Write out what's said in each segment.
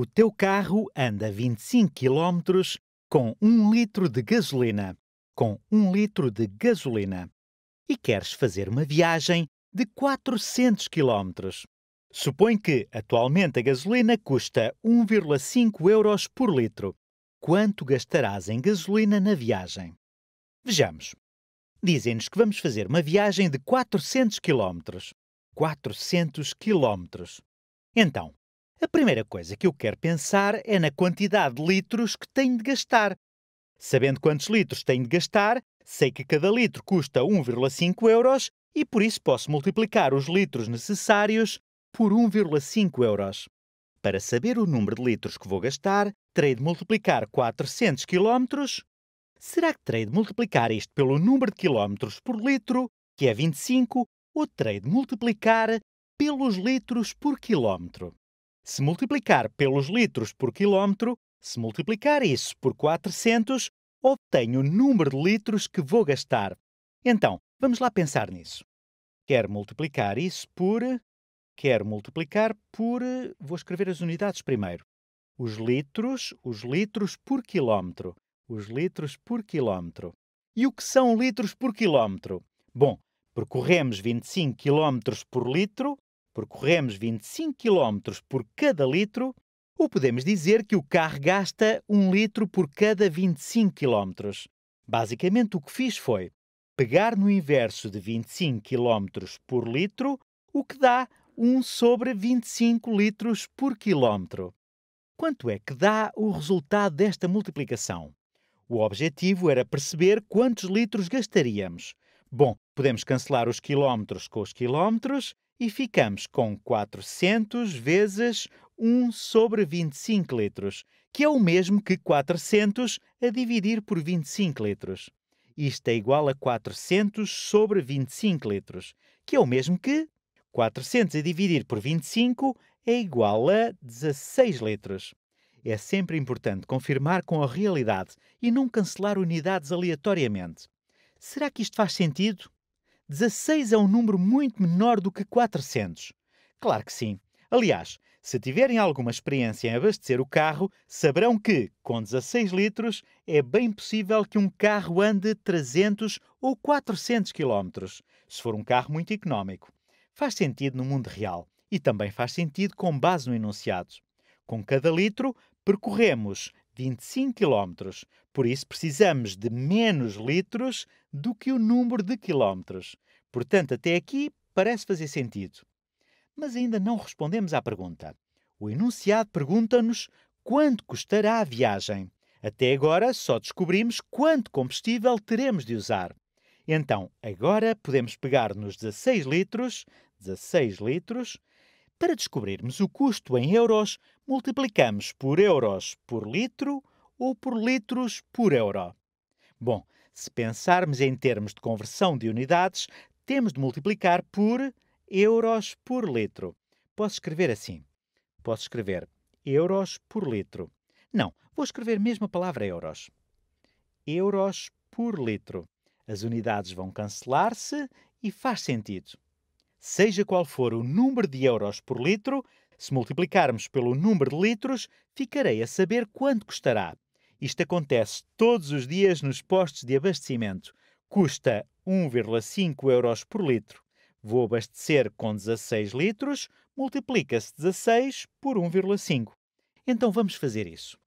o teu carro anda 25 km com 1 litro de gasolina. Com 1 litro de gasolina. E queres fazer uma viagem de 400 km. Supõe que, atualmente, a gasolina custa 1,5 euros por litro. Quanto gastarás em gasolina na viagem? Vejamos. Dizem-nos que vamos fazer uma viagem de 400 km. 400 km. Então, a primeira coisa que eu quero pensar é na quantidade de litros que tenho de gastar. Sabendo quantos litros tenho de gastar, sei que cada litro custa 1,5 euros e por isso posso multiplicar os litros necessários por 1,5 euros. Para saber o número de litros que vou gastar, terei de multiplicar 400 km. Será que terei de multiplicar isto pelo número de quilómetros por litro, que é 25, ou terei de multiplicar pelos litros por quilómetro? Se multiplicar pelos litros por quilómetro, se multiplicar isso por 400, obtenho o número de litros que vou gastar. Então, vamos lá pensar nisso. Quero multiplicar isso por. Quero multiplicar por. Vou escrever as unidades primeiro. Os litros, os litros por quilómetro. Os litros por quilómetro. E o que são litros por quilómetro? Bom, percorremos 25 km por litro, percorremos 25 km por cada litro, ou podemos dizer que o carro gasta 1 litro por cada 25 km. Basicamente, o que fiz foi pegar no inverso de 25 km por litro, o que dá 1 sobre 25 litros por quilómetro. Quanto é que dá o resultado desta multiplicação? O objetivo era perceber quantos litros gastaríamos. Bom, podemos cancelar os quilómetros com os quilómetros e ficamos com 400 vezes 1 sobre 25 litros, que é o mesmo que 400 a dividir por 25 litros. Isto é igual a 400 sobre 25 litros, que é o mesmo que 400 a dividir por 25 é igual a 16 litros. É sempre importante confirmar com a realidade e não cancelar unidades aleatoriamente. Será que isto faz sentido? 16 é um número muito menor do que 400. Claro que sim. Aliás, se tiverem alguma experiência em abastecer o carro, saberão que, com 16 litros, é bem possível que um carro ande 300 ou 400 km, se for um carro muito económico. Faz sentido no mundo real e também faz sentido com base no enunciado. Com cada litro, percorremos 25 km. Por isso, precisamos de menos litros do que o número de quilómetros. Portanto, até aqui parece fazer sentido. Mas ainda não respondemos à pergunta. O enunciado pergunta-nos quanto custará a viagem. Até agora só descobrimos quanto combustível teremos de usar. Então, agora podemos pegar nos 16 litros, 16 litros para descobrirmos o custo em euros, multiplicamos por euros por litro ou por litros por euro. Bom, se pensarmos em termos de conversão de unidades, temos de multiplicar por euros por litro. Posso escrever assim. Posso escrever euros por litro. Não, vou escrever mesmo a palavra euros. Euros por litro. As unidades vão cancelar-se e faz sentido. Seja qual for o número de euros por litro, se multiplicarmos pelo número de litros, ficarei a saber quanto custará. Isto acontece todos os dias nos postos de abastecimento. Custa 1,5 euros por litro. Vou abastecer com 16 litros, multiplica-se 16 por 1,5. Então vamos fazer isso.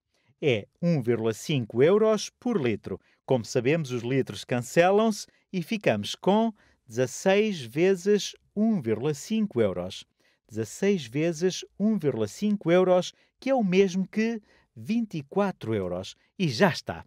É 1,5 euros por litro. Como sabemos, os litros cancelam-se e ficamos com 16 vezes 1,5 euros. 16 vezes 1,5 euros, que é o mesmo que 24 euros. E já está!